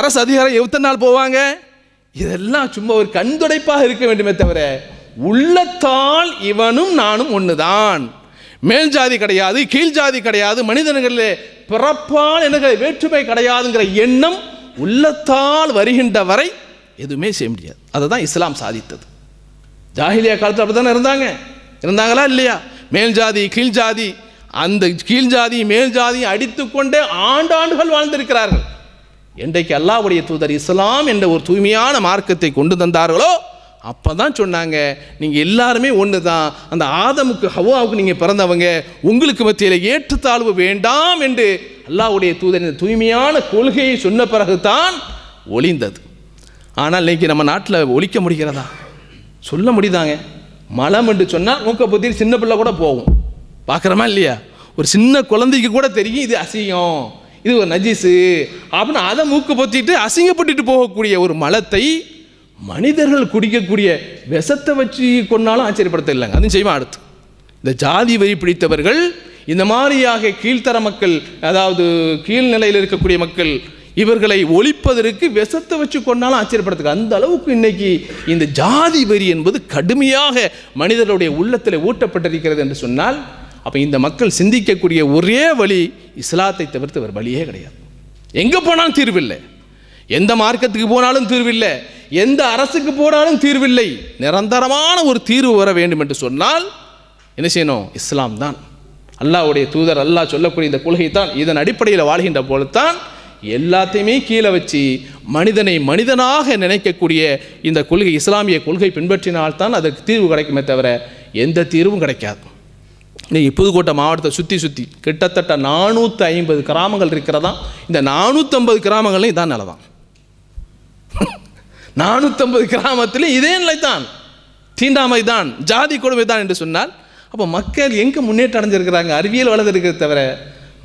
அரசு அதிகாரம் எவ்வளோ நாள் போவாங்க இதெல்லாம் சும்மா ஒரு கண்துடைப்பாக இருக்க வேண்டுமே தவிர உள்ளத்தால் இவனும் நானும் ஒன்று தான் மேல் ஜாதி கிடையாது கீழ் ஜாதி கிடையாது மனிதர்களிலே பிறப்பால் எனக்கு வேற்றுமை கிடையாதுங்கிற எண்ணம் உள்ளத்தால் வருகின்ற வரை எதுவுமே செய்ய முடியாது அதை தான் இஸ்லாம் சாதித்தது ஜாகிலியா காலத்தில் அப்படி தானே இருந்தாங்க இருந்தாங்களா இல்லையா மேல் ஜாதி கீழ் ஜாதி அந்த கீழ் ஜாதி மேல் ஜாதியை அடித்துக்கொண்டே ஆண்டாண்டுகள் வாழ்ந்திருக்கிறார்கள் என்றைக்கு அல்லாவுடைய தூதர் இஸ்லாம் என்ற ஒரு தூய்மையான மார்க்கத்தை கொண்டு தந்தார்களோ அப்போ தான் சொன்னாங்க நீங்கள் எல்லாருமே ஒன்று தான் அந்த ஆதமுக்கு ஹவாவுக்கு நீங்கள் பிறந்தவங்க உங்களுக்கு மத்தியில் ஏற்றுத்தாழ்வு வேண்டாம் என்று அல்லாவுடைய தூதர் இந்த தூய்மையான கொள்கையை சொன்ன பிறகுதான் ஒளிந்தது ஆனால் இன்றைக்கி நம்ம நாட்டில் ஒழிக்க முடிகிறதா சொல்ல முடியுதாங்க மலம் என்று சொன்னால் மூக்க புத்தி சின்ன பிள்ளை கூட போகும் பார்க்குறமா இல்லையா ஒரு சின்ன குழந்தைக்கு கூட தெரியும் இது அசிங்கம் இது ஒரு நஜிசு அப்படின்னு அதை மூக்கு பொத்திட்டு அசிங்கப்பட்டுட்டு போகக்கூடிய ஒரு மலத்தை மனிதர்கள் குடிக்கக்கூடிய விஷத்தை வச்சு கொண்டாலும் ஆச்சரியப்படுத்த இல்லைங்க அதுவும் செய்வோம் அடுத்து இந்த ஜாதி வரி பிடித்தவர்கள் இந்த மாதிரியாக கீழ்த்தர மக்கள் அதாவது கீழ்நிலையில் இருக்கக்கூடிய மக்கள் இவர்களை ஒழிப்பதற்கு விசத்தை வச்சு கொண்டாலும் ஆச்சரியப்படுறதுக்கு அந்த அளவுக்கு இன்னைக்கு இந்த ஜாதி வரி என்பது கடுமையாக மனிதர்களுடைய உள்ளத்தில் ஊட்டப்பட்டிருக்கிறது என்று சொன்னால் அப்போ இந்த மக்கள் சிந்திக்கக்கூடிய ஒரே வழி இஸ்லாத்தை தவிர்த்து ஒரு வழியே கிடையாது எங்கே போனாலும் தீர்வில்லை எந்த மார்க்கத்துக்கு போனாலும் தீர்வில்லை எந்த அரசுக்கு போனாலும் தீர்வில்லை நிரந்தரமான ஒரு தீர்வு வர வேண்டும் என்று சொன்னால் என்ன செய்யணும் இஸ்லாம் தான் அல்லாவுடைய தூதர் அல்லாஹ் சொல்லக்கூடிய இந்த கொள்கை தான் இதன் அடிப்படையில் வாழ்கின்ற போலத்தான் எல்லாத்தையுமே கீழே வச்சு மனிதனை மனிதனாக நினைக்கக்கூடிய இந்த கொள்கை இஸ்லாமிய கொள்கை பின்பற்றினால்தான் அதற்கு தீர்வு கிடைக்குமே தவிர எந்த தீர்வும் கிடைக்காது இன்றைக்கி புதுக்கோட்டை மாவட்டத்தை சுற்றி சுற்றி கிட்டத்தட்ட நானூற்றி ஐம்பது கிராமங்கள் இருக்கிறதா இந்த நானூற்றம்பது கிராமங்கள்லையும் இதான் நிலை தான் நானூற்றம்பது கிராமத்திலையும் இதே நிலை தான் தீண்டாமை தான் ஜாதி கொடுமை தான் என்று சொன்னால் அப்போ மக்கள் எங்கே முன்னேற்றம் அடைஞ்சிருக்கிறாங்க அறிவியல் வளர்ந்துருக்கிறத தவிர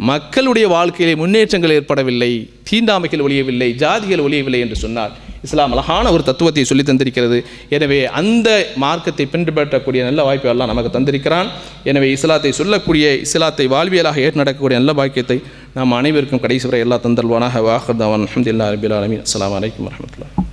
மக்களுடைய வாழ்க்கையில் முன்னேற்றங்கள் ஏற்படவில்லை தீண்டாமைகள் ஒழியவில்லை ஜாதிகள் ஒழியவில்லை என்று சொன்னார் இஸ்லாம் அழகான ஒரு தத்துவத்தை சொல்லி தந்திருக்கிறது எனவே அந்த மார்க்கத்தை பின்பற்றக்கூடிய நல்ல வாய்ப்பை எல்லாம் நமக்கு தந்திருக்கிறான் எனவே இஸ்லாத்தை சொல்லக்கூடிய இஸ்லாத்தை வாழ்வியலாக ஏற்று நடக்கக்கூடிய நல்ல வாக்கியத்தை நாம் அனைவருக்கும் கடைசி வரை எல்லா தந்தல்வானாக வாஹர்தவன் அஹமதுல்லா அபில் அஸ்லாம் வலைக்கம் வரமத்துல